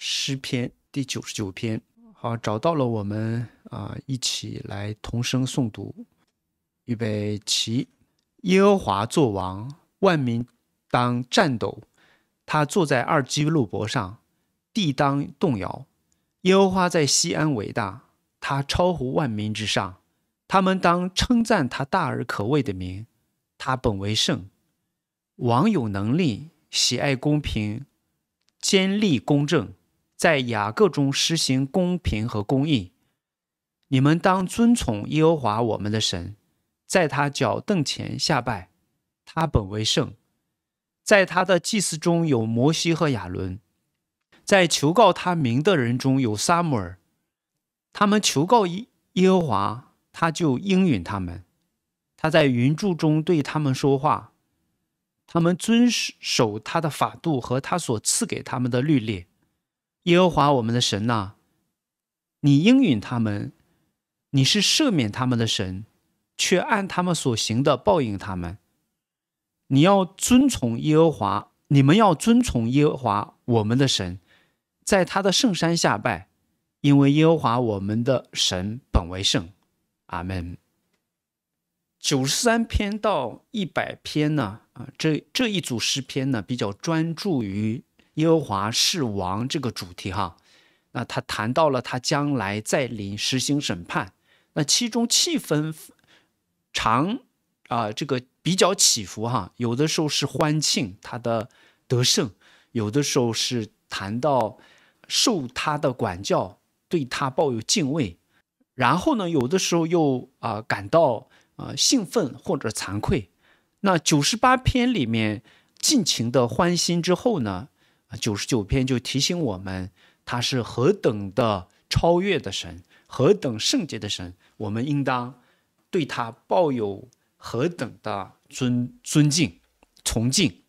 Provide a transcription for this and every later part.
诗篇第九十九篇，好，找到了，我们啊，一起来同声诵读。预备起，耶和华作王，万民当战斗。他坐在二基路伯上，地当动摇。耶和华在西安伟大，他超乎万民之上。他们当称赞他大而可畏的名。他本为圣，王有能力，喜爱公平，坚立公正。在雅各中实行公平和公义，你们当遵从耶和华我们的神，在他脚凳前下拜，他本为圣，在他的祭祀中有摩西和亚伦，在求告他名的人中有撒母耳，他们求告耶耶和华，他就应允他们，他在云柱中对他们说话，他们遵守他的法度和他所赐给他们的律例。耶和华我们的神呐，你应允他们，你是赦免他们的神，却按他们所行的报应他们。你要遵从耶和华，你们要遵从耶和华我们的神，在他的圣山下拜，因为耶和华我们的神本为圣。阿门。九十三篇到一百篇呢？啊，这这一组诗篇呢，比较专注于。耶和华是王这个主题哈，那他谈到了他将来再临实行审判，那其中气氛长啊，这个比较起伏哈，有的时候是欢庆他的得胜，有的时候是谈到受他的管教，对他抱有敬畏，然后呢，有的时候又啊感到啊兴奋或者惭愧。那九十八篇里面尽情的欢欣之后呢？啊，九十九篇就提醒我们，他是何等的超越的神，何等圣洁的神，我们应当对他抱有何等的尊尊敬、崇敬。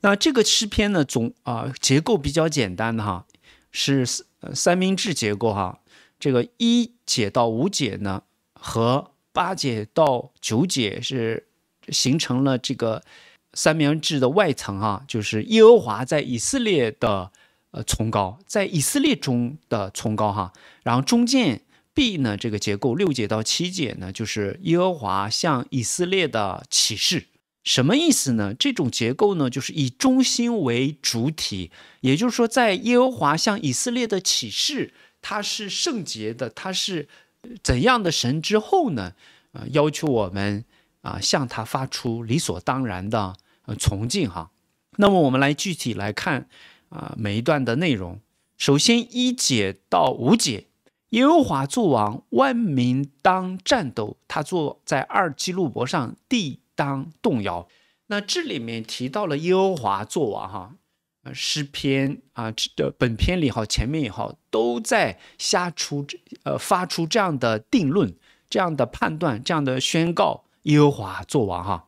那这个诗篇呢，总啊结构比较简单的哈，是三三明治结构哈，这个一节到五节呢和八节到九节是形成了这个。三明治的外层哈，就是耶和华在以色列的，呃崇高，在以色列中的崇高哈。然后中间 B 呢，这个结构六节到七节呢，就是耶和华向以色列的启示。什么意思呢？这种结构呢，就是以中心为主体，也就是说，在耶和华向以色列的启示，他是圣洁的，他是怎样的神之后呢？啊，要求我们啊，向他发出理所当然的。呃，崇敬哈，那么我们来具体来看啊，每一段的内容。首先一节到五节，耶和华作王，万民当战斗。他坐在二基路伯上，地当动摇。那这里面提到了耶和华作王哈，诗篇啊的本篇里好前面也好，都在下出呃发出这样的定论、这样的判断、这样的宣告，耶和华作王哈。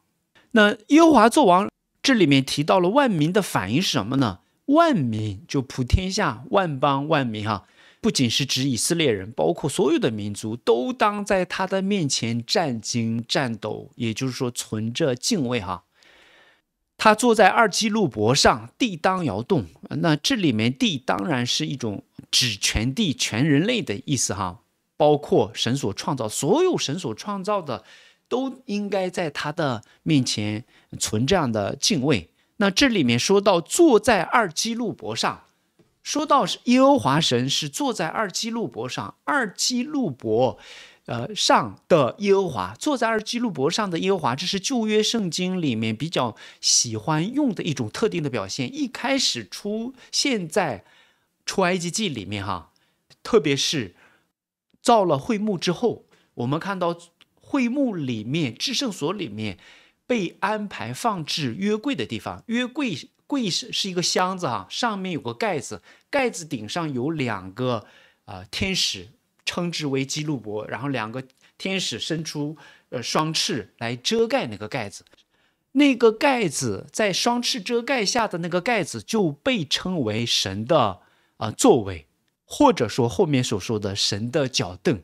那优华作王，这里面提到了万民的反应是什么呢？万民就普天下万邦万民哈，不仅是指以色列人，包括所有的民族，都当在他的面前战惊战斗，也就是说存着敬畏哈。他坐在二基路伯上，地当摇动。那这里面地当然是一种指全地全人类的意思哈，包括神所创造所有神所创造的。都应该在他的面前存这样的敬畏。那这里面说到坐在二基路伯上，说到是耶和华神是坐在二基路伯上，二基路伯，呃上的耶和华坐在二基路伯上的耶和华，这是旧约圣经里面比较喜欢用的一种特定的表现。一开始出现在出埃及记里面哈，特别是造了会幕之后，我们看到。会幕里面，制圣所里面被安排放置约柜的地方，约柜柜是是一个箱子哈，上面有个盖子，盖子顶上有两个呃天使，称之为基路伯，然后两个天使伸出呃双翅来遮盖那个盖子，那个盖子在双翅遮盖下的那个盖子就被称为神的啊座位，或者说后面所说的神的脚凳。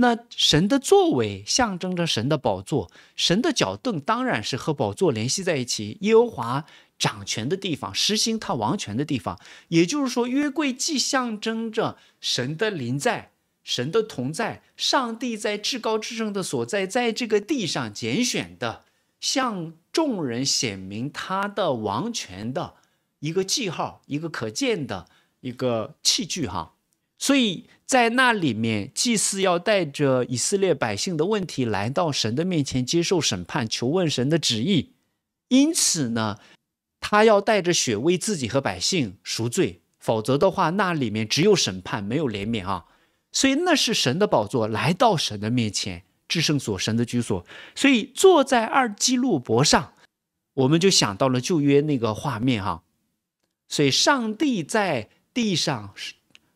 那神的座位象征着神的宝座，神的脚凳当然是和宝座联系在一起。耶和华掌权的地方，实行他王权的地方，也就是说，约柜既象征着神的临在、神的同在、上帝在至高至圣的所在，在这个地上拣选的、向众人显明他的王权的一个记号、一个可见的一个器具，哈。所以在那里面，祭司要带着以色列百姓的问题来到神的面前接受审判，求问神的旨意。因此呢，他要带着血为自己和百姓赎罪，否则的话，那里面只有审判没有怜悯啊。所以那是神的宝座，来到神的面前，至圣所，神的居所。所以坐在二基路伯上，我们就想到了旧约那个画面哈。所以上帝在地上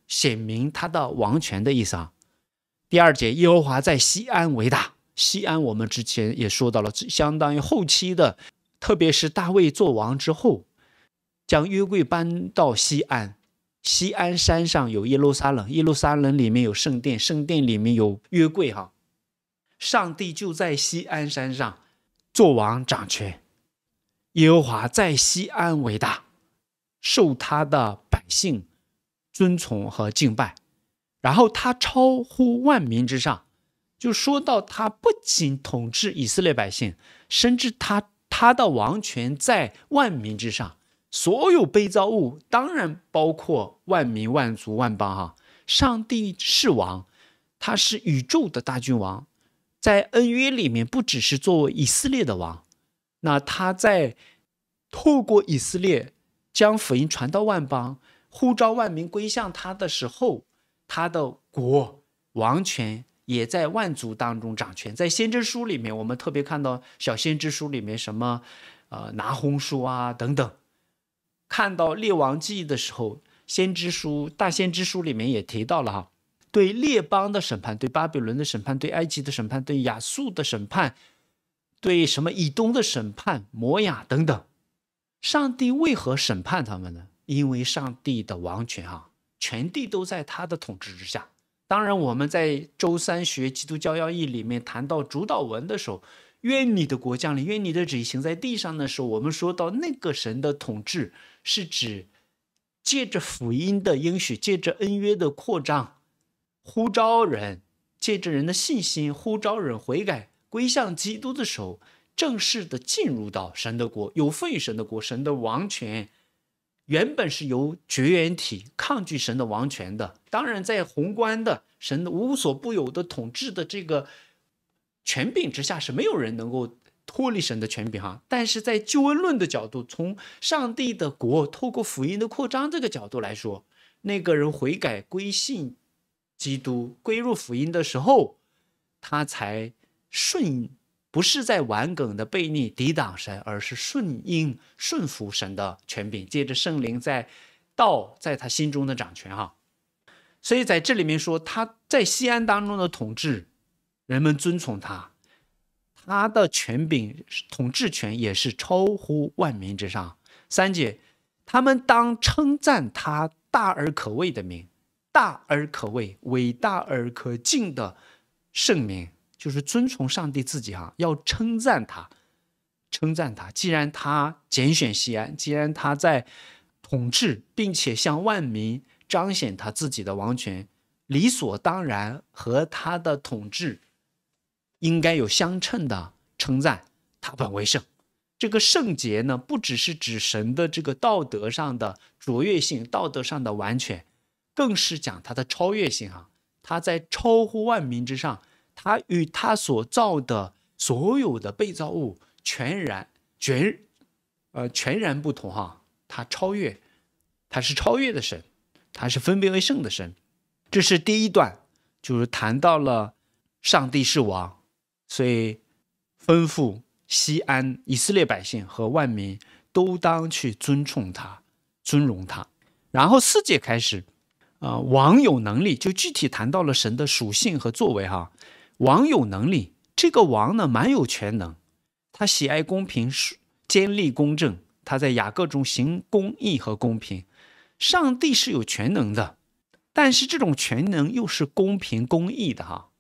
显明他的王权的意思啊。第二节，耶和华在西安为大。西安我们之前也说到了，相当于后期的，特别是大卫做王之后，将约柜搬到西安。西安山上有耶路撒冷，耶路撒冷里面有圣殿，圣殿里面有约柜哈。上帝就在西安山上做王掌权。耶和华在西安为大，受他的百姓。尊崇和敬拜，然后他超乎万民之上，就说到他不仅统治以色列百姓，甚至他他的王权在万民之上。所有被造物，当然包括万民、万族、万邦。哈，上帝是王，他是宇宙的大君王。在恩约里面，不只是作为以色列的王，那他在透过以色列将福音传到万邦。呼召万民归向他的时候，他的国王权也在万族当中掌权。在先知书里面，我们特别看到小先知书里面什么，呃，拿红书啊等等。看到列王记的时候，先知书、大先知书里面也提到了哈，对列邦的审判，对巴比伦的审判，对埃及的审判，对亚述的审判，对什么以东的审判、摩亚等等。上帝为何审判他们呢？因为上帝的王权啊，全地都在他的统治之下。当然，我们在周三学《基督教要义》里面谈到主导文的时候，“愿你的国降临，愿你的旨意行在地上”的时候，我们说到那个神的统治是指借着福音的应许，借着恩约的扩张，呼召人，借着人的信心呼召人悔改归向基督的时候，正式的进入到神的国有分于神的国，神的王权。原本是由绝缘体抗拒神的王权的，当然在宏观的神无所不有的统治的这个权柄之下，是没有人能够脱离神的权柄哈。但是在救恩论的角度，从上帝的国透过福音的扩张这个角度来说，那个人悔改归信基督、归入福音的时候，他才顺。不是在完梗的背逆抵挡神，而是顺应顺服神的权柄，借着圣灵在道在他心中的掌权。哈，所以在这里面说他在西安当中的统治，人们尊崇他，他的权柄统治权也是超乎万民之上。三姐，他们当称赞他大而可畏的名，大而可畏，伟大而可敬的圣名。就是遵从上帝自己哈，要称赞他，称赞他。既然他拣选西安，既然他在统治，并且向万民彰显他自己的王权，理所当然和他的统治应该有相称的称赞。他本为圣，这个圣洁呢，不只是指神的这个道德上的卓越性、道德上的完全，更是讲他的超越性啊，他在超乎万民之上。他与他所造的所有的被造物全然全，呃全然不同哈。他超越，他是超越的神，他是分别为圣的神。这是第一段，就是谈到了上帝是王，所以吩咐西安以色列百姓和万民都当去尊崇他、尊荣他。然后四界开始，呃，王有能力就具体谈到了神的属性和作为哈。王有能力，这个王呢，蛮有全能。他喜爱公平，坚立公正。他在雅各中行公义和公平。上帝是有全能的，但是这种全能又是公平公义的哈。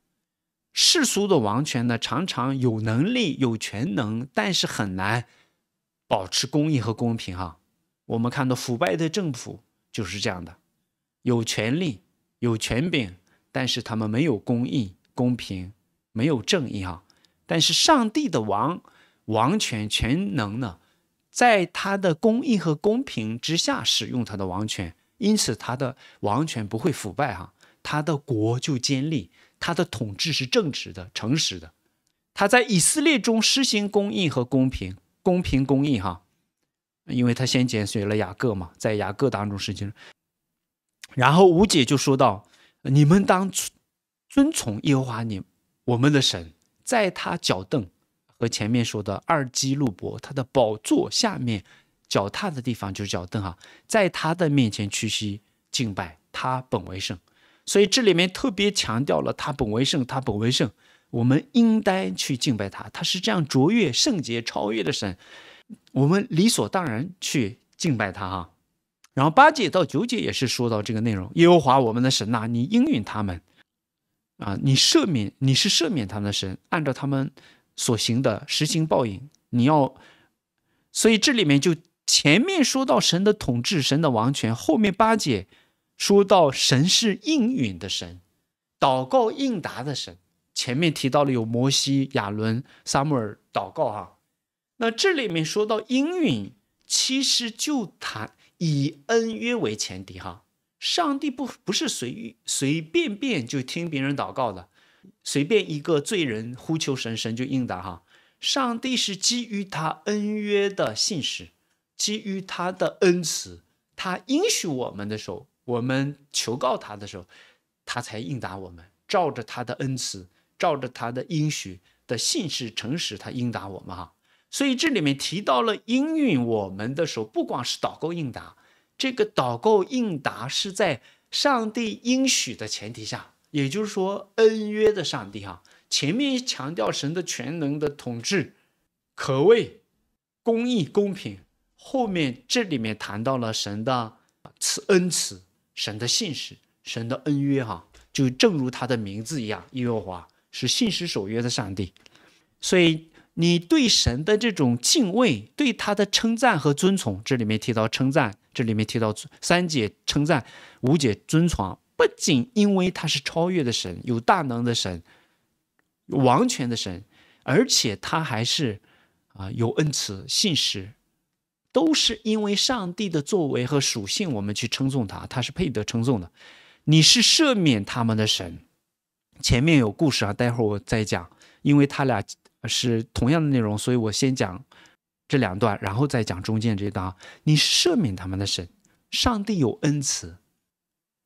世俗的王权呢，常常有能力有全能，但是很难保持公义和公平哈。我们看到腐败的政府就是这样的，有权力有权柄，但是他们没有公义。公平没有正义哈，但是上帝的王王权全能呢，在他的公义和公平之下使用他的王权，因此他的王权不会腐败哈，他的国就坚立，他的统治是正直的、诚实的。他在以色列中施行公义和公平，公平公义哈，因为他先拣选了雅各嘛，在雅各当中实行。然后吴姐就说到，你们当初。遵从耶和华你我们的神，在他脚凳和前面说的二基路伯他的宝座下面脚踏的地方就是脚凳哈，在他的面前屈膝敬拜他本为圣，所以这里面特别强调了他本为圣，他本为圣，我们应该去敬拜他，他是这样卓越圣洁超越的神，我们理所当然去敬拜他哈。然后八戒到九戒也是说到这个内容，耶和华我们的神呐，你应允他们。啊，你赦免，你是赦免他们的神，按照他们所行的实行报应。你要，所以这里面就前面说到神的统治，神的王权，后面八姐说到神是应允的神，祷告应答的神。前面提到了有摩西、亚伦、撒母耳祷告啊，那这里面说到应允，其实就谈以恩约为前提哈。上帝不不是随随便便就听别人祷告的，随便一个罪人呼求神，神就应答哈。上帝是基于他恩约的信实，基于他的恩慈，他应许我们的时候，我们求告他的时候，他才应答我们，照着他的恩慈，照着他的应许的信实诚实，他应答我们哈。所以这里面提到了应允我们的时候，不光是祷告应答。这个祷告应答是在上帝应许的前提下，也就是说恩约的上帝哈。前面强调神的全能的统治，可谓公义公平。后面这里面谈到了神的慈恩慈，神的信实，神的恩约哈。就正如他的名字一样，耶和华是信实守约的上帝。所以你对神的这种敬畏，对他的称赞和尊崇，这里面提到称赞。这里面提到三姐称赞五姐尊崇，不仅因为他是超越的神，有大能的神，王权的神，而且他还是啊有恩慈信实，都是因为上帝的作为和属性，我们去称颂他，他是配得称颂的。你是赦免他们的神，前面有故事啊，待会儿我再讲，因为他俩是同样的内容，所以我先讲。这两段，然后再讲中间这一段啊。你赦免他们的神，上帝有恩慈，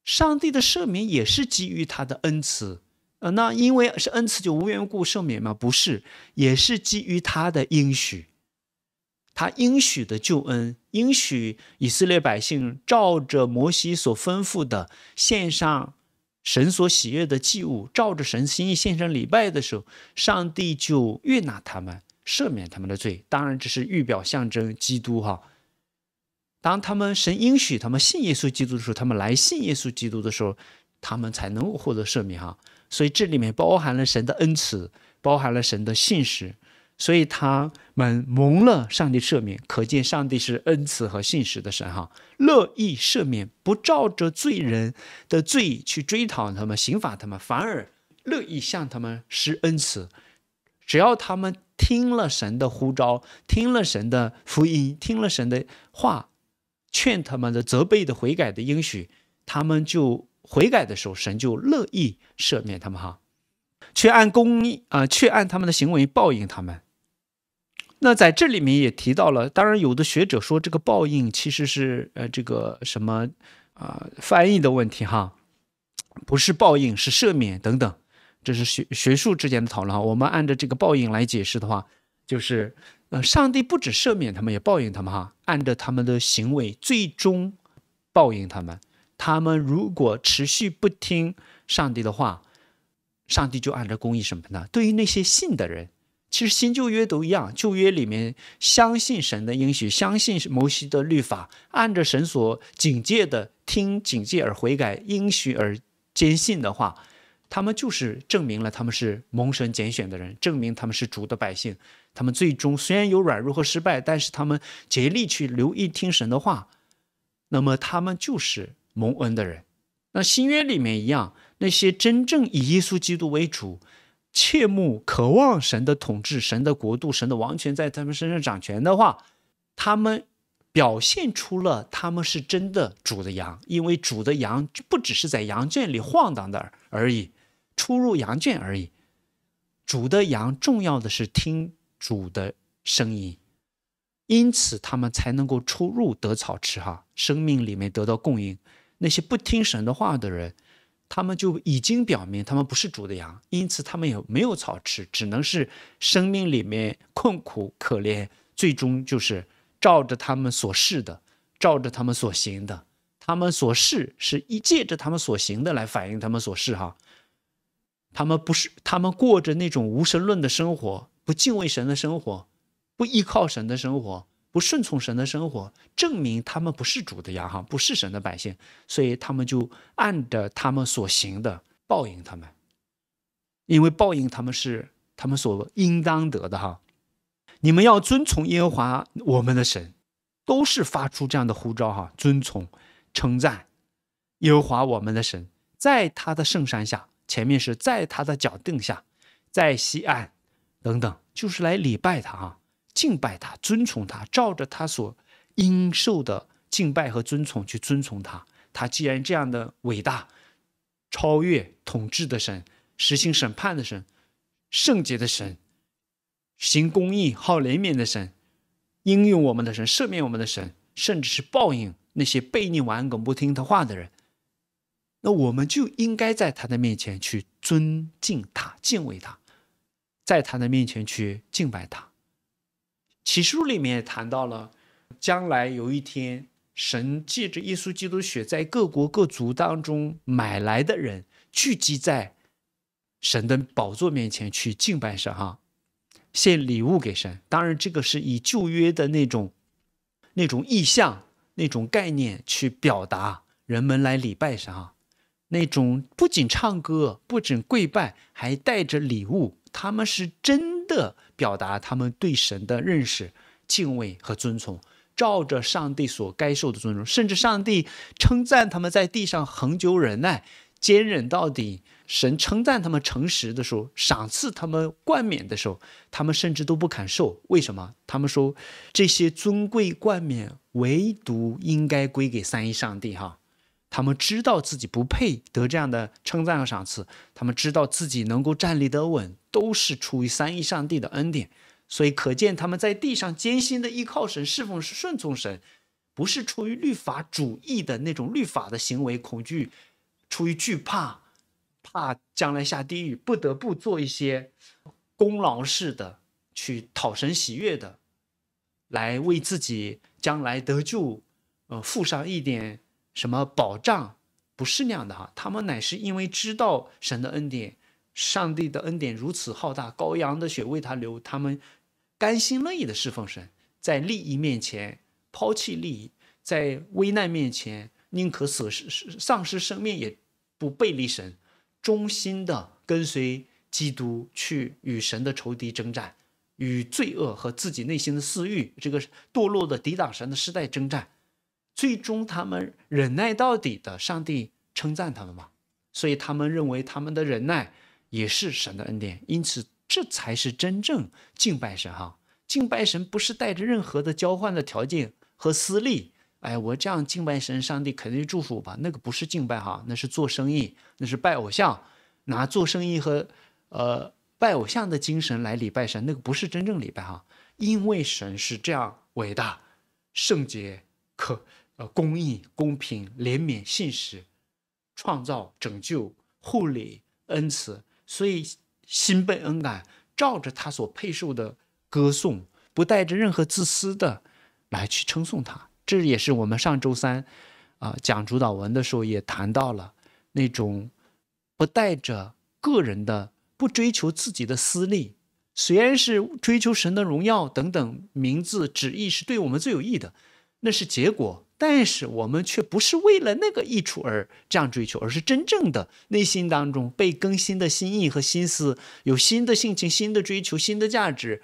上帝的赦免也是基于他的恩慈。呃，那因为是恩慈就无缘无故赦免吗？不是，也是基于他的应许。他应许的救恩，应许以色列百姓照着摩西所吩咐的，献上神所喜悦的祭物，照着神心意献上礼拜的时候，上帝就悦纳他们。赦免他们的罪，当然这是预表象征基督哈。当他们神应许他们信耶稣基督的时候，他们来信耶稣基督的时候，他们才能够获得赦免哈。所以这里面包含了神的恩赐，包含了神的信实，所以他们蒙了上帝赦免，可见上帝是恩赐和信实的神哈，乐意赦免，不照着罪人的罪去追讨他们、刑罚他们，反而乐意向他们施恩慈。只要他们听了神的呼召，听了神的福音，听了神的话，劝他们的、责备的、悔改的应许，他们就悔改的时候，神就乐意赦免他们哈，却按公义啊，却按他们的行为报应他们。那在这里面也提到了，当然有的学者说这个报应其实是呃这个什么啊翻译的问题哈，不是报应是赦免等等。这是学学术之间的讨论哈。我们按照这个报应来解释的话，就是，呃，上帝不止赦免他们，也报应他们哈。按照他们的行为，最终报应他们。他们如果持续不听上帝的话，上帝就按照公义什么他。对于那些信的人，其实新旧约都一样。旧约里面相信神的应许，相信摩西的律法，按着神所警戒的听警戒而悔改，应许而坚信的话。他们就是证明了他们是蒙神拣选的人，证明他们是主的百姓。他们最终虽然有软弱和失败，但是他们竭力去留意听神的话，那么他们就是蒙恩的人。那新约里面一样，那些真正以耶稣基督为主、切慕渴望神的统治、神的国度、神的王权在他们身上掌权的话，他们表现出了他们是真的主的羊，因为主的羊不只是在羊圈里晃荡的而已。出入羊圈而已，主的羊重要的是听主的声音，因此他们才能够出入得草吃哈，生命里面得到供应。那些不听神的话的人，他们就已经表明他们不是主的羊，因此他们也没有草吃，只能是生命里面困苦可怜。最终就是照着他们所示的，照着他们所行的，他们所示是一借着他们所行的来反映他们所示哈。他们不是，他们过着那种无神论的生活，不敬畏神的生活，不依靠神的生活，不顺从神的生活，证明他们不是主的羊哈，不是神的百姓，所以他们就按着他们所行的报应他们，因为报应他们是他们所应当得的哈。你们要遵从耶和华我们的神，都是发出这样的呼召哈，遵从称赞耶和华我们的神，在他的圣山下。前面是在他的脚定下，在西岸等等，就是来礼拜他啊，敬拜他，尊崇他，照着他所应受的敬拜和尊崇去尊崇他。他既然这样的伟大，超越统治的神，实行审判的神，圣洁的神，行公义、好怜悯的神，应用我们的神，赦免我们的神，甚至是报应那些悖逆顽梗、不听他话的人。那我们就应该在他的面前去尊敬他、敬畏他，在他的面前去敬拜他。启示录里面也谈到了，将来有一天，神借着耶稣基督血，在各国各族当中买来的人，聚集在神的宝座面前去敬拜神，哈，献礼物给神。当然，这个是以旧约的那种、那种意象、那种概念去表达人们来礼拜神，哈。那种不仅唱歌，不仅跪拜，还带着礼物，他们是真的表达他们对神的认识、敬畏和尊崇，照着上帝所该受的尊重。甚至上帝称赞他们在地上恒久忍耐、坚忍到底，神称赞他们诚实的时候，赏赐他们冠冕的时候，他们甚至都不肯受。为什么？他们说这些尊贵冠冕，唯独应该归给三一上帝。哈。他们知道自己不配得这样的称赞和赏赐，他们知道自己能够站立得稳，都是出于三一上帝的恩典。所以，可见他们在地上艰辛的依靠神、侍奉是顺从神，不是出于律法主义的那种律法的行为，恐惧出于惧怕，怕将来下地狱，不得不做一些功劳式的去讨神喜悦的，来为自己将来得救，呃，付上一点。什么保障？不是那样的哈，他们乃是因为知道神的恩典，上帝的恩典如此浩大，羔羊的血为他流，他们甘心乐意的侍奉神，在利益面前抛弃利益，在危难面前宁可损失丧失生命也，不背离神，忠心的跟随基督去与神的仇敌征战，与罪恶和自己内心的私欲这个堕落的抵挡神的世代征战。最终他们忍耐到底的，上帝称赞他们嘛，所以他们认为他们的忍耐也是神的恩典，因此这才是真正敬拜神哈。敬拜神不是带着任何的交换的条件和私利，哎，我这样敬拜神，上帝肯定祝福吧？那个不是敬拜哈，那是做生意，那是拜偶像，拿做生意和呃拜偶像的精神来礼拜神，那个不是真正礼拜哈，因为神是这样伟大、圣洁可。呃，公义、公平、怜悯、信实、创造、拯救、护理、恩慈，所以心被恩感，照着他所配受的歌颂，不带着任何自私的来去称颂他。这也是我们上周三啊讲主导文的时候也谈到了那种不带着个人的、不追求自己的私利，虽然是追求神的荣耀等等名字旨意是对我们最有益的，那是结果。但是我们却不是为了那个益处而这样追求，而是真正的内心当中被更新的心意和心思，有新的性情、新的追求、新的价值、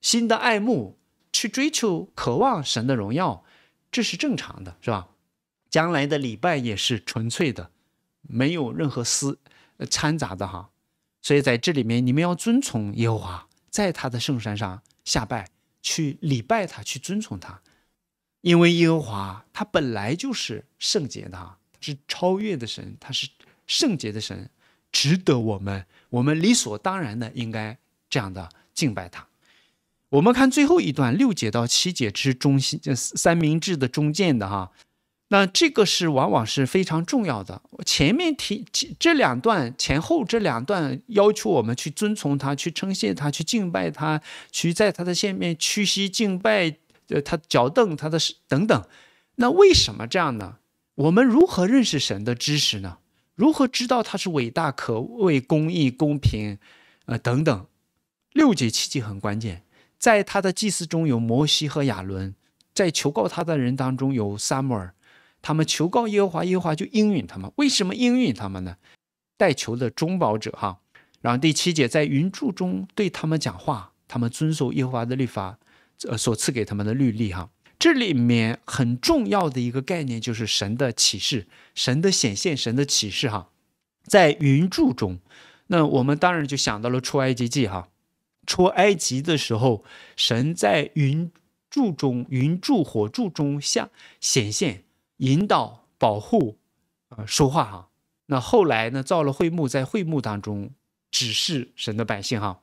新的爱慕，去追求、渴望神的荣耀，这是正常的，是吧？将来的礼拜也是纯粹的，没有任何私掺杂的哈。所以在这里面，你们要遵从耶和华，在他的圣山上下拜，去礼拜他，去遵从他。因为耶和华他本来就是圣洁的哈，是超越的神，他是圣洁的神，值得我们，我们理所当然的应该这样的敬拜他。我们看最后一段六节到七节之中心，这三明治的中间的哈，那这个是往往是非常重要的。前面提这两段前后这两段要求我们去遵从他，去称谢他，去敬拜他，去在他的下面屈膝敬拜。呃，他脚蹬他的，等等，那为什么这样呢？我们如何认识神的知识呢？如何知道他是伟大、可为公义、公平，呃，等等？六节七节很关键，在他的祭祀中有摩西和亚伦，在求告他的人当中有撒母耳，他们求告耶和华，耶和华就应允他们。为什么应允他们呢？代求的中保者哈。然后第七节在云柱中对他们讲话，他们遵守耶和华的律法。呃，所赐给他们的律例哈，这里面很重要的一个概念就是神的启示、神的显现、神的启示哈，在云柱中，那我们当然就想到了出埃及记哈，出埃及的时候，神在云柱中、云柱火柱中下显现、引导、保护呃，说话哈。那后来呢，造了会幕，在会幕当中指示神的百姓哈。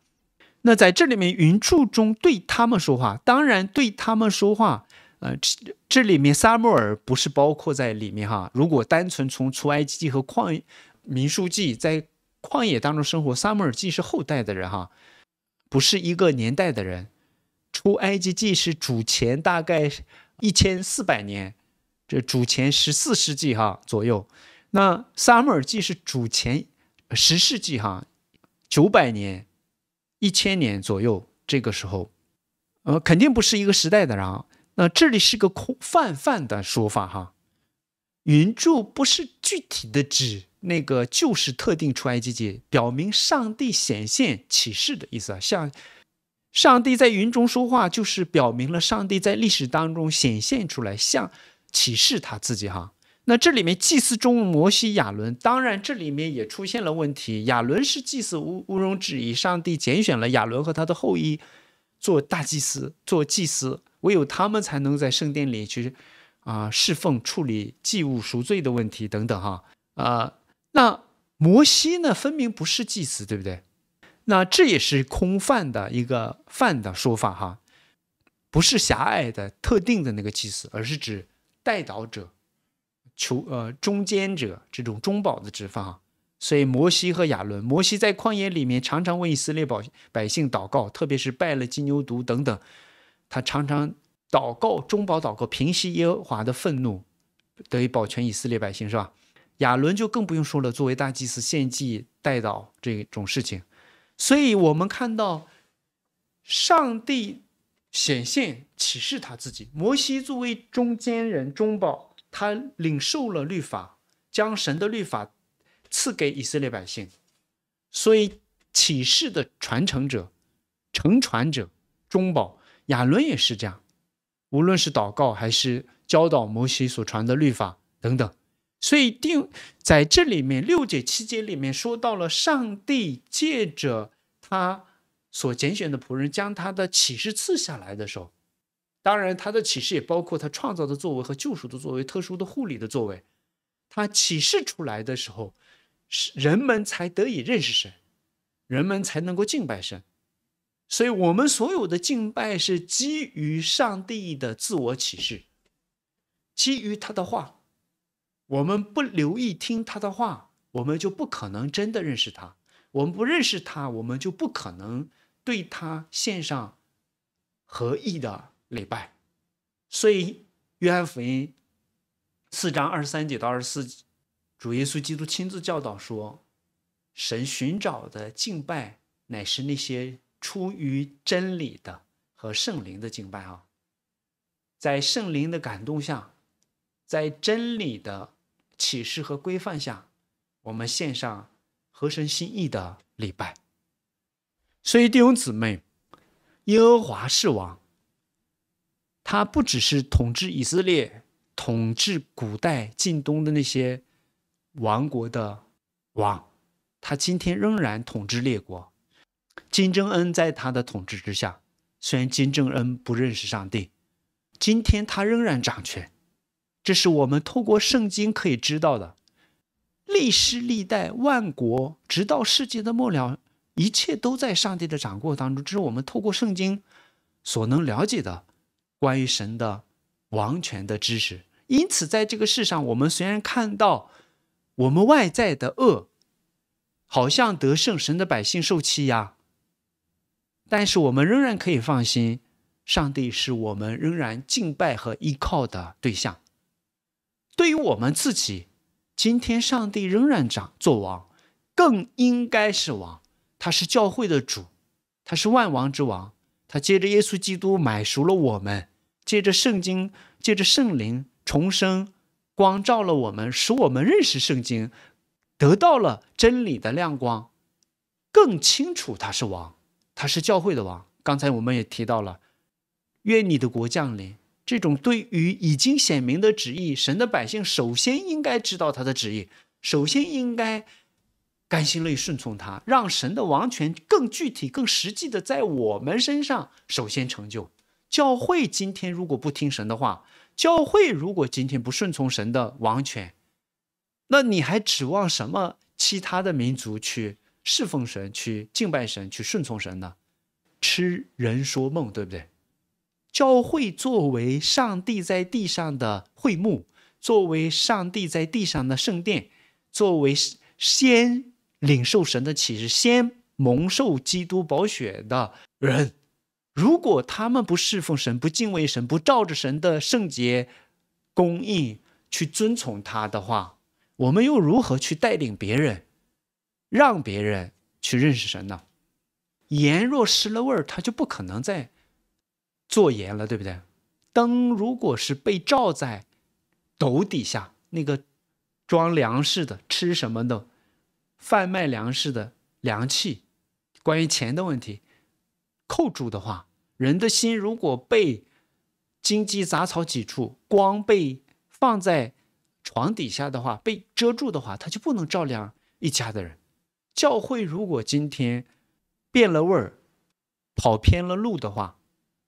那在这里面，原著中对他们说话，当然对他们说话，呃，这这里面萨摩尔不是包括在里面哈。如果单纯从出埃及记和矿民书记在旷野当中生活，萨摩尔记是后代的人哈，不是一个年代的人。出埃及记是主前大概一千四百年，这主前十四世纪哈左右。那萨摩尔记是主前十世纪哈九百年。一千年左右这个时候，呃，肯定不是一个时代的啊。那这里是个空泛泛的说法哈。云柱不是具体的指那个，就是特定出埃及记，表明上帝显现启示的意思啊。像上帝在云中说话，就是表明了上帝在历史当中显现出来，像启示他自己哈。那这里面祭祀中，摩西、亚伦，当然这里面也出现了问题。亚伦是祭祀，毋毋容置疑，上帝拣选了亚伦和他的后裔，做大祭司，做祭司，唯有他们才能在圣殿里去，啊，侍奉、处理祭物、赎罪的问题等等哈。啊，那摩西呢，分明不是祭司，对不对？那这也是空泛的一个泛的说法哈，不是狭隘的特定的那个祭司，而是指代祷者。求呃，中间者这种中保的职法，所以摩西和亚伦，摩西在旷野里面常常为以色列保百姓祷告，特别是拜了金牛犊等等，他常常祷告中保祷告，平息耶和华的愤怒，得以保全以色列百姓，是吧？亚伦就更不用说了，作为大祭司献祭代祷这种事情，所以我们看到上帝显现启示他自己，摩西作为中间人中保。他领受了律法，将神的律法赐给以色列百姓，所以启示的传承者、承传者、中保亚伦也是这样。无论是祷告还是教导摩西所传的律法等等，所以定在这里面六节七节里面说到了上帝借着他所拣选的仆人将他的启示赐下来的时候。当然，他的启示也包括他创造的作为和救赎的作为、特殊的护理的作为。他启示出来的时候，是人们才得以认识神，人们才能够敬拜神。所以，我们所有的敬拜是基于上帝的自我启示，基于他的话。我们不留意听他的话，我们就不可能真的认识他。我们不认识他，我们就不可能对他献上合意的。礼拜，所以约翰福音四章二十三节到二十四节，主耶稣基督亲自教导说，神寻找的敬拜乃是那些出于真理的和圣灵的敬拜啊，在圣灵的感动下，在真理的启示和规范下，我们献上合神心意的礼拜。所以弟兄姊妹，耶和华是王。他不只是统治以色列、统治古代近东的那些王国的王，他今天仍然统治列国。金正恩在他的统治之下，虽然金正恩不认识上帝，今天他仍然掌权。这是我们透过圣经可以知道的。历史历代万国，直到世界的末了，一切都在上帝的掌握当中。这是我们透过圣经所能了解的。关于神的王权的知识，因此在这个世上，我们虽然看到我们外在的恶好像得胜，神的百姓受欺压，但是我们仍然可以放心，上帝是我们仍然敬拜和依靠的对象。对于我们自己，今天上帝仍然掌做王，更应该是王，他是教会的主，他是万王之王。他借着耶稣基督买赎了我们，借着圣经，借着圣灵重生，光照了我们，使我们认识圣经，得到了真理的亮光，更清楚他是王，他是教会的王。刚才我们也提到了，愿你的国降临。这种对于已经显明的旨意，神的百姓首先应该知道他的旨意，首先应该。甘心乐意顺从他，让神的王权更具体、更实际地在我们身上首先成就。教会今天如果不听神的话，教会如果今天不顺从神的王权，那你还指望什么其他的民族去侍奉神、去敬拜神、去顺从神呢？痴人说梦，对不对？教会作为上帝在地上的会幕，作为上帝在地上的圣殿，作为先。领受神的启示，先蒙受基督宝血的人，如果他们不侍奉神、不敬畏神、不照着神的圣洁公义去遵从他的话，我们又如何去带领别人，让别人去认识神呢？盐若失了味儿，他就不可能再做盐了，对不对？灯如果是被罩在斗底下，那个装粮食的、吃什么的？贩卖粮食的粮器，关于钱的问题，扣住的话，人的心如果被荆棘杂草挤出，光被放在床底下的话，被遮住的话，他就不能照亮一家的人。教会如果今天变了味儿，跑偏了路的话，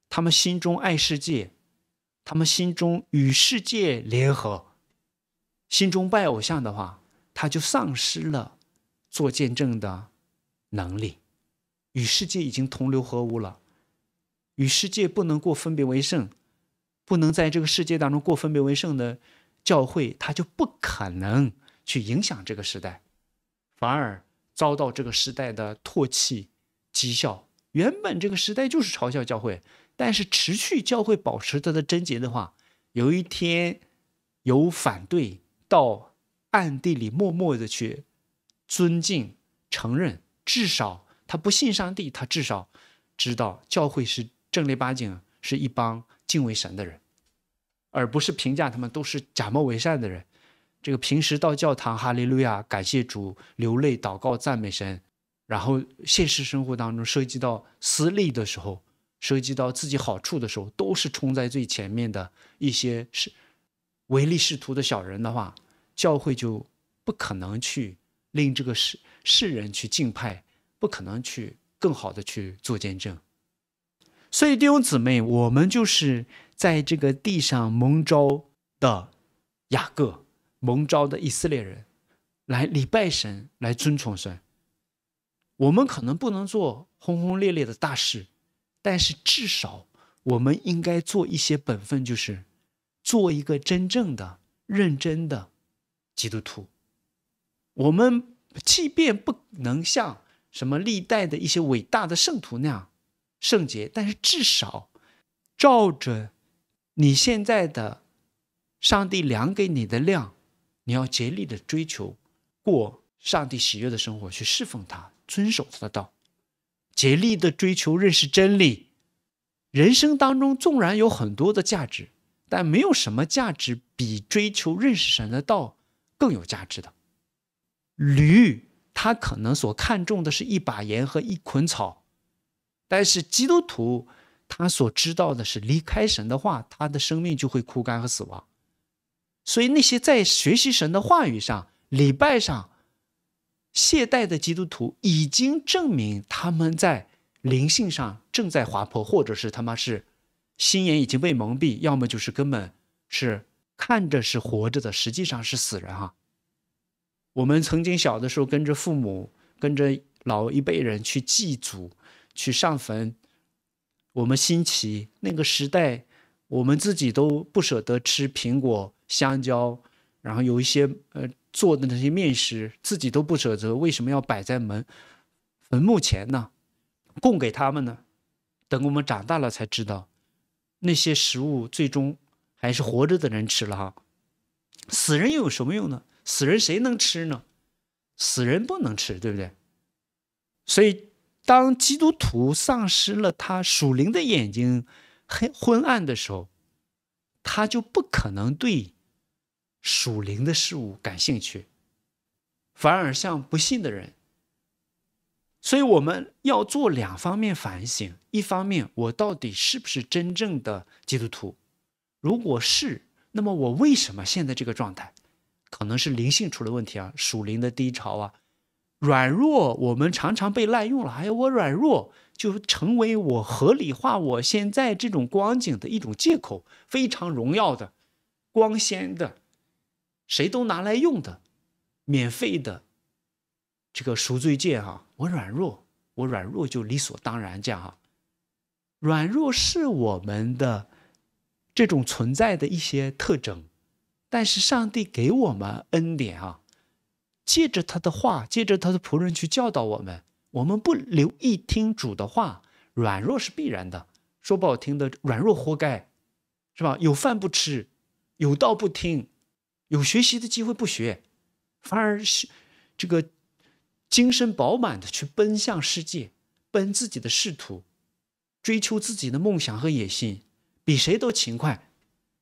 他们心中爱世界，他们心中与世界联合，心中拜偶像的话，他就丧失了。做见证的能力，与世界已经同流合污了。与世界不能过分别为圣，不能在这个世界当中过分别为圣的教会，他就不可能去影响这个时代，反而遭到这个时代的唾弃讥笑。原本这个时代就是嘲笑教会，但是持续教会保持它的贞洁的话，有一天有反对到暗地里默默的去。尊敬、承认，至少他不信上帝，他至少知道教会是正儿八经，是一帮敬畏神的人，而不是评价他们都是假冒伪善的人。这个平时到教堂，哈利路亚，感谢主，流泪祷告，赞美神，然后现实生活当中涉及到私利的时候，涉及到自己好处的时候，都是冲在最前面的一些是唯利是图的小人的话，教会就不可能去。令这个世世人去敬拜，不可能去更好的去做见证。所以弟兄姊妹，我们就是在这个地上蒙召的雅各，蒙召的以色列人，来礼拜神，来尊崇神。我们可能不能做轰轰烈烈的大事，但是至少我们应该做一些本分，就是做一个真正的、认真的基督徒。我们即便不能像什么历代的一些伟大的圣徒那样圣洁，但是至少照着你现在的上帝量给你的量，你要竭力的追求过上帝喜悦的生活，去侍奉他，遵守他的道，竭力的追求认识真理。人生当中纵然有很多的价值，但没有什么价值比追求认识神的道更有价值的。驴，他可能所看重的是一把盐和一捆草，但是基督徒他所知道的是，离开神的话，他的生命就会枯干和死亡。所以那些在学习神的话语上、礼拜上懈怠的基督徒，已经证明他们在灵性上正在滑坡，或者是他妈是心眼已经被蒙蔽，要么就是根本是看着是活着的，实际上是死人哈。我们曾经小的时候跟着父母，跟着老一辈人去祭祖、去上坟，我们新奇那个时代，我们自己都不舍得吃苹果、香蕉，然后有一些呃做的那些面食，自己都不舍得，为什么要摆在门坟墓前呢？供给他们呢？等我们长大了才知道，那些食物最终还是活着的人吃了哈，死人又有什么用呢？死人谁能吃呢？死人不能吃，对不对？所以，当基督徒丧失了他属灵的眼睛，黑昏暗的时候，他就不可能对属灵的事物感兴趣，反而像不信的人。所以，我们要做两方面反省：一方面，我到底是不是真正的基督徒？如果是，那么我为什么现在这个状态？可能是灵性出了问题啊，属灵的低潮啊，软弱我们常常被滥用了。哎呀，我软弱就成为我合理化我现在这种光景的一种借口，非常荣耀的、光鲜的，谁都拿来用的、免费的这个赎罪券哈。我软弱，我软弱就理所当然这样哈。软弱是我们的这种存在的一些特征。但是上帝给我们恩典啊，借着他的话，借着他的仆人去教导我们。我们不留意听主的话，软弱是必然的。说不好听的，软弱活该，是吧？有饭不吃，有道不听，有学习的机会不学，反而是这个精神饱满的去奔向世界，奔自己的仕途，追求自己的梦想和野心，比谁都勤快。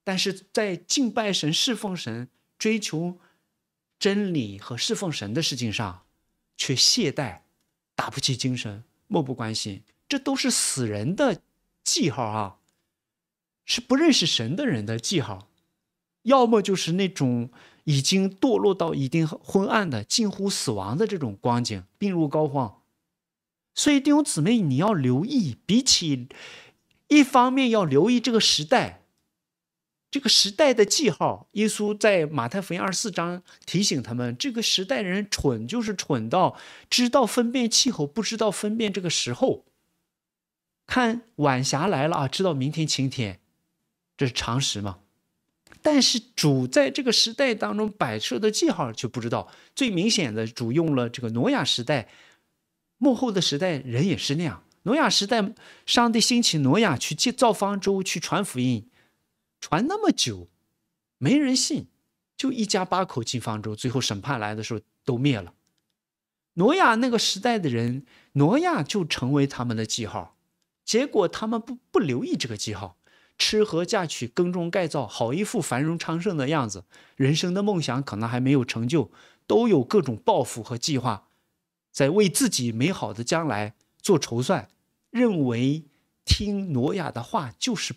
但是在敬拜神、侍奉神、追求真理和侍奉神的事情上，却懈怠，打不起精神，漠不关心，这都是死人的记号啊，是不认识神的人的记号，要么就是那种已经堕落到一定昏暗的、近乎死亡的这种光景，病入膏肓。所以弟兄姊妹，你要留意，比起一方面要留意这个时代。这个时代的记号，耶稣在马太福音二十四章提醒他们：这个时代人蠢，就是蠢到知道分辨气候，不知道分辨这个时候。看晚霞来了啊，知道明天晴天，这是常识嘛？但是主在这个时代当中摆设的记号却不知道。最明显的，主用了这个挪亚时代，幕后的时代人也是那样。挪亚时代，上帝兴起挪亚去造方舟，去传福音。传那么久，没人信，就一家八口进方舟，最后审判来的时候都灭了。挪亚那个时代的人，挪亚就成为他们的记号，结果他们不不留意这个记号，吃喝嫁娶耕种盖造，好一副繁荣昌盛的样子。人生的梦想可能还没有成就，都有各种抱负和计划，在为自己美好的将来做筹算，认为听挪亚的话就是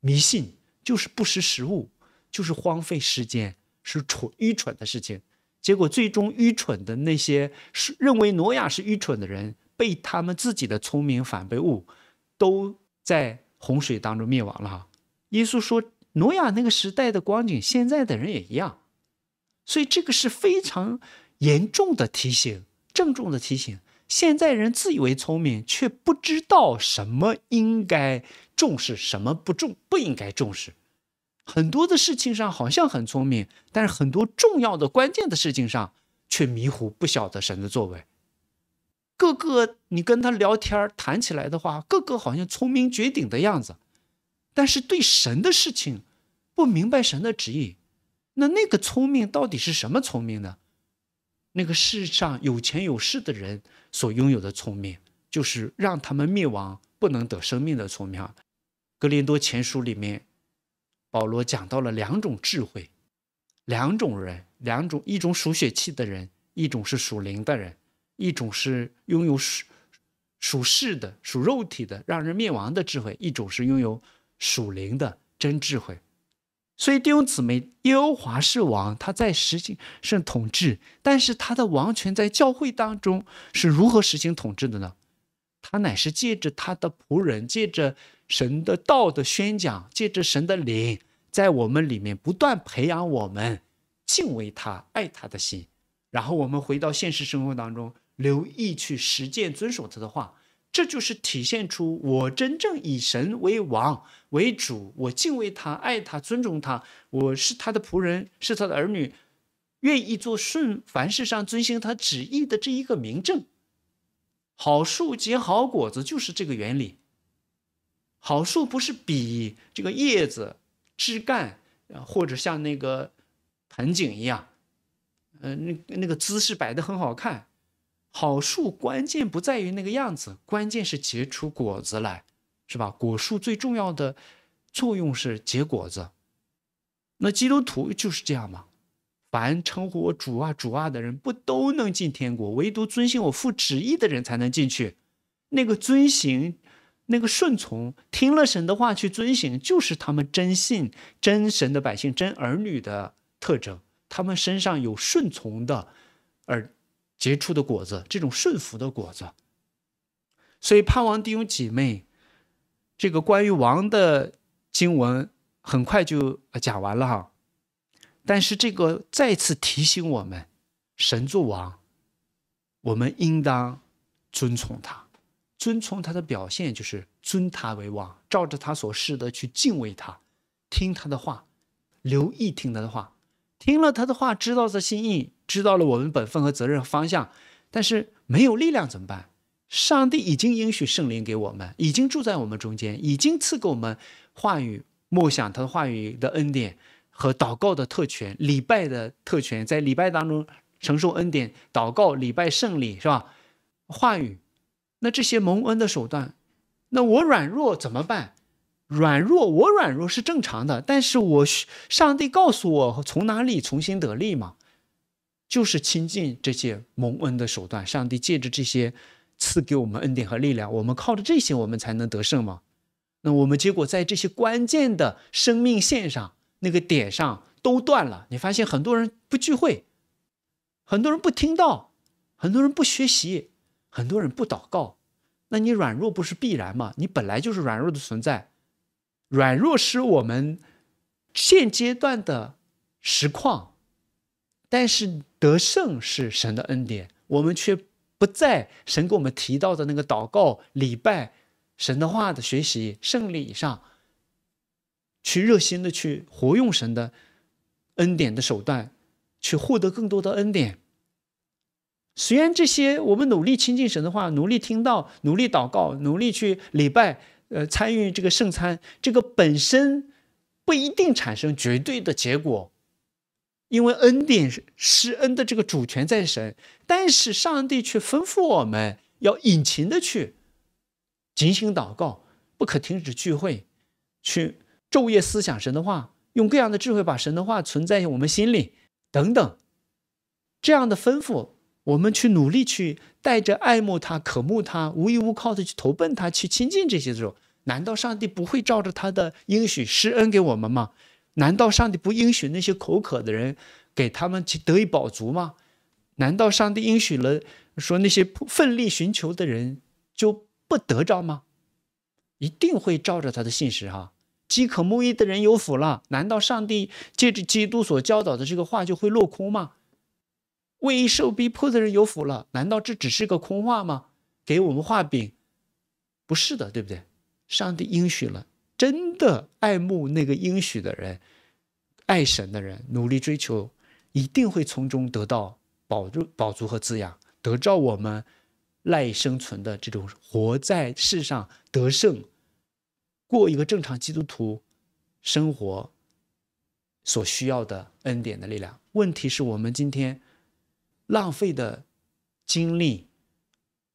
迷信。就是不识时务，就是荒废时间，是蠢愚蠢的事情。结果最终愚蠢的那些是认为挪亚是愚蠢的人，被他们自己的聪明反被误，都在洪水当中灭亡了。耶稣说，挪亚那个时代的光景，现在的人也一样。所以这个是非常严重的提醒，郑重的提醒：现在人自以为聪明，却不知道什么应该重视，什么不重，不应该重视。很多的事情上好像很聪明，但是很多重要的关键的事情上却迷糊，不晓得神的作为。各个你跟他聊天谈起来的话，各个好像聪明绝顶的样子，但是对神的事情不明白神的旨意。那那个聪明到底是什么聪明呢？那个世上有钱有势的人所拥有的聪明，就是让他们灭亡、不能得生命的聪明。格林多前书里面。保罗讲到了两种智慧，两种人，两种一种属血气的人，一种是属灵的人，一种是拥有属属世的、属肉体的、让人灭亡的智慧，一种是拥有属灵的真智慧。所以弟兄姊妹，耶和华是王，他在实行圣统治，但是他的王权在教会当中是如何实行统治的呢？他乃是借着他的仆人，借着。神的道的宣讲，借着神的灵，在我们里面不断培养我们敬畏他、爱他的心，然后我们回到现实生活当中，留意去实践、遵守他的话，这就是体现出我真正以神为王为主，我敬畏他、爱他、尊重他，我是他的仆人，是他的儿女，愿意做顺凡事上遵循他旨意的这一个明证。好树结好果子，就是这个原理。好树不是比这个叶子、枝干，或者像那个盆景一样，嗯，那那个姿势摆的很好看。好树关键不在于那个样子，关键是结出果子来，是吧？果树最重要的作用是结果子。那基督徒就是这样吗？凡称呼我主啊主啊的人，不都能进天国？唯独遵行我父旨意的人才能进去。那个遵行。那个顺从，听了神的话去遵行，就是他们真信真神的百姓、真儿女的特征。他们身上有顺从的，而结出的果子，这种顺服的果子。所以，盼望弟兄姐妹，这个关于王的经文很快就讲完了哈。但是，这个再次提醒我们，神作王，我们应当遵从他。遵从他的表现就是尊他为王，照着他所示的去敬畏他，听他的话，留意听他的话，听了他的话，知道他心意，知道了我们本分和责任方向。但是没有力量怎么办？上帝已经应许圣灵给我们，已经住在我们中间，已经赐给我们话语默想他的话语的恩典和祷告的特权，礼拜的特权，在礼拜当中承受恩典，祷告礼拜圣礼是吧？话语。那这些蒙恩的手段，那我软弱怎么办？软弱，我软弱是正常的，但是我上帝告诉我，从哪里重新得力嘛？就是亲近这些蒙恩的手段。上帝借着这些赐给我们恩典和力量，我们靠着这些，我们才能得胜嘛。那我们结果在这些关键的生命线上那个点上都断了。你发现很多人不聚会，很多人不听到，很多人不学习。很多人不祷告，那你软弱不是必然吗？你本来就是软弱的存在，软弱是我们现阶段的实况，但是得胜是神的恩典，我们却不在神给我们提到的那个祷告、礼拜、神的话的学习、圣礼上，去热心的去活用神的恩典的手段，去获得更多的恩典。虽然这些我们努力亲近神的话，努力听到，努力祷告，努力去礼拜，呃，参与这个圣餐，这个本身不一定产生绝对的结果，因为恩典施恩的这个主权在神，但是上帝却吩咐我们要殷勤的去，警醒祷告，不可停止聚会，去昼夜思想神的话，用各样的智慧把神的话存在我们心里，等等，这样的吩咐。我们去努力去带着爱慕他、渴慕他、无依无靠的去投奔他、去亲近这些的时候，难道上帝不会照着他的应许施恩给我们吗？难道上帝不应许那些口渴的人给他们去得以饱足吗？难道上帝应许了说那些奋力寻求的人就不得着吗？一定会照着他的信实哈，饥渴慕义的人有福了。难道上帝借着基督所教导的这个话就会落空吗？为受逼迫的人有福了，难道这只是个空话吗？给我们画饼，不是的，对不对？上帝应许了，真的爱慕那个应许的人，爱神的人，努力追求，一定会从中得到保住保足和滋养，得到我们赖以生存的这种活在世上得胜、过一个正常基督徒生活所需要的恩典的力量。问题是我们今天。浪费的精力、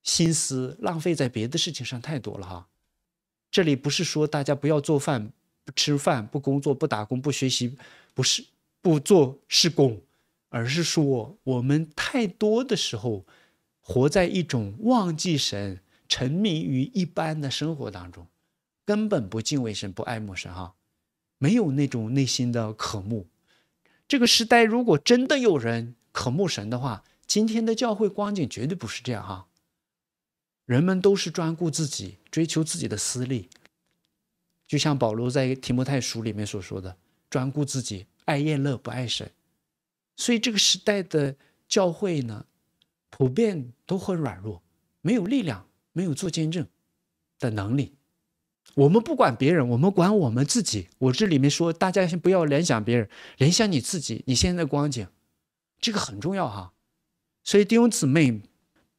心思浪费在别的事情上太多了哈。这里不是说大家不要做饭、不吃饭、不工作、不打工、不学习，不是不做是工，而是说我们太多的时候活在一种忘记神、沉迷于一般的生活当中，根本不敬畏神、不爱慕神哈，没有那种内心的渴慕。这个时代如果真的有人。可慕神的话，今天的教会光景绝对不是这样哈。人们都是专顾自己，追求自己的私利。就像保罗在提摩太书里面所说的：“专顾自己，爱厌乐，不爱神。”所以这个时代的教会呢，普遍都很软弱，没有力量，没有做见证的能力。我们不管别人，我们管我们自己。我这里面说，大家先不要联想别人，联想你自己，你现在的光景。这个很重要哈，所以弟兄姊妹，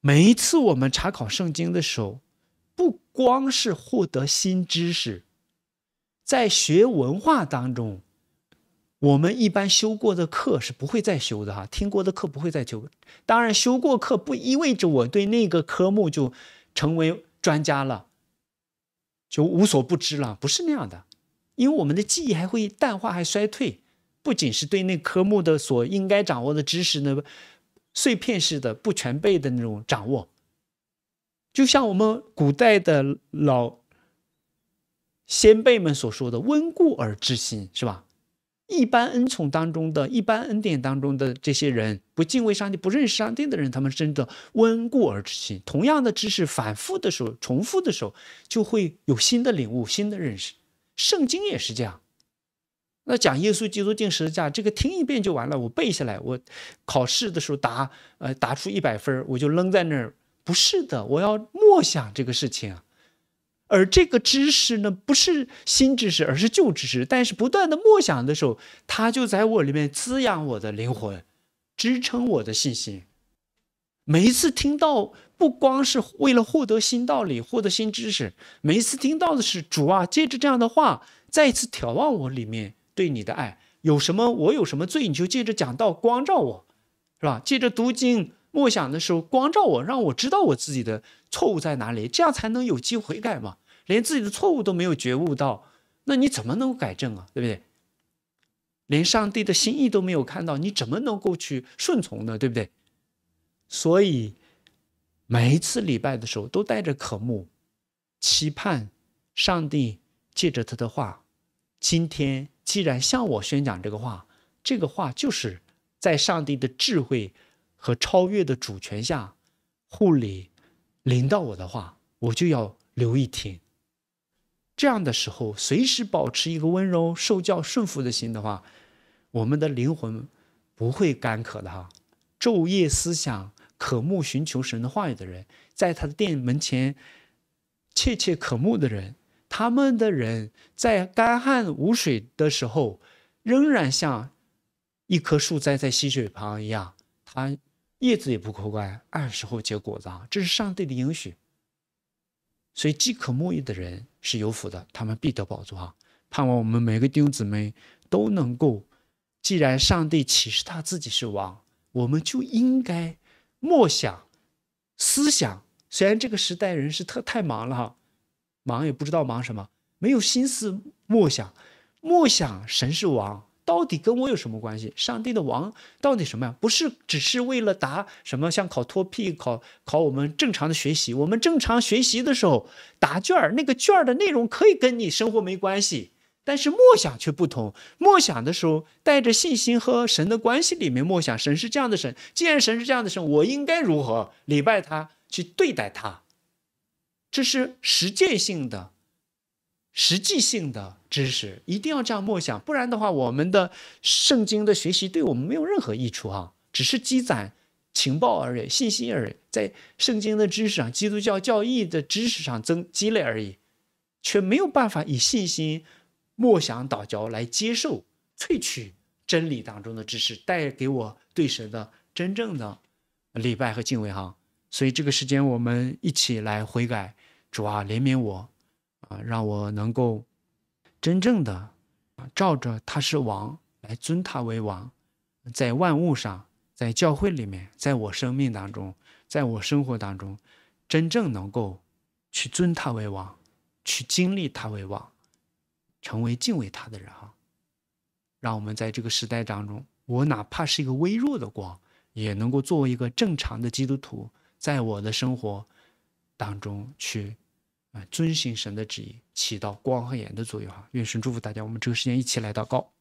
每一次我们查考圣经的时候，不光是获得新知识，在学文化当中，我们一般修过的课是不会再修的哈，听过的课不会再修。当然，修过课不意味着我对那个科目就成为专家了，就无所不知了，不是那样的，因为我们的记忆还会淡化，还衰退。不仅是对那科目的所应该掌握的知识，那碎片式的、不全备的那种掌握，就像我们古代的老先辈们所说的“温故而知新”，是吧？一般恩宠当中的一般恩典当中的这些人，不敬畏上帝、不认识上帝的人，他们真的温故而知新。同样的知识反复的时候、重复的时候，就会有新的领悟、新的认识。圣经也是这样。那讲耶稣基督进十字架，这个听一遍就完了，我背下来，我考试的时候答，呃，答出一百分，我就扔在那儿。不是的，我要默想这个事情啊。而这个知识呢，不是新知识，而是旧知识。但是不断的默想的时候，它就在我里面滋养我的灵魂，支撑我的信心。每一次听到，不光是为了获得新道理、获得新知识，每一次听到的是主啊，借着这样的话，再一次眺望我里面。对你的爱有什么？我有什么罪？你就借着讲道光照我，是吧？借着读经默想的时候光照我，让我知道我自己的错误在哪里，这样才能有机会悔改嘛。连自己的错误都没有觉悟到，那你怎么能够改正啊？对不对？连上帝的心意都没有看到，你怎么能够去顺从呢？对不对？所以每一次礼拜的时候都带着渴慕、期盼，上帝借着他的话。今天既然向我宣讲这个话，这个话就是在上帝的智慧和超越的主权下护理临到我的话，我就要留意听。这样的时候，随时保持一个温柔受教顺服的心的话，我们的灵魂不会干渴的哈。昼夜思想渴慕寻求神的话语的人，在他的店门前切切渴慕的人。他们的人在干旱无水的时候，仍然像一棵树栽在溪水旁一样，它叶子也不枯干，按时候结果子啊！这是上帝的允许。所以饥渴慕义的人是有福的，他们必得宝座啊！盼望我们每个弟兄姊妹都能够，既然上帝启示他自己是王，我们就应该默想、思想。虽然这个时代人是特太忙了哈。忙也不知道忙什么，没有心思默想，默想神是王，到底跟我有什么关系？上帝的王到底什么呀？不是只是为了答什么，像考托 P 考考我们正常的学习。我们正常学习的时候，答卷儿那个卷儿的内容可以跟你生活没关系，但是默想却不同。默想的时候，带着信心和神的关系里面默想，神是这样的神。既然神是这样的神，我应该如何礼拜他，去对待他？这是实践性的、实际性的知识，一定要这样默想，不然的话，我们的圣经的学习对我们没有任何益处啊，只是积攒情报而已、信心而已，在圣经的知识上、基督教教义的知识上增积累而已，却没有办法以信心默想祷教来接受、萃取真理当中的知识，带给我对神的真正的礼拜和敬畏哈。所以这个时间我们一起来悔改。主啊，怜悯我，啊，让我能够真正的啊照着他是王来尊他为王，在万物上，在教会里面，在我生命当中，在我生活当中，真正能够去尊他为王，去经历他为王，成为敬畏他的人啊！让我们在这个时代当中，我哪怕是一个微弱的光，也能够作为一个正常的基督徒，在我的生活当中去。啊，遵循神的旨意，起到光和盐的作用哈。愿神祝福大家，我们这个时间一起来祷告。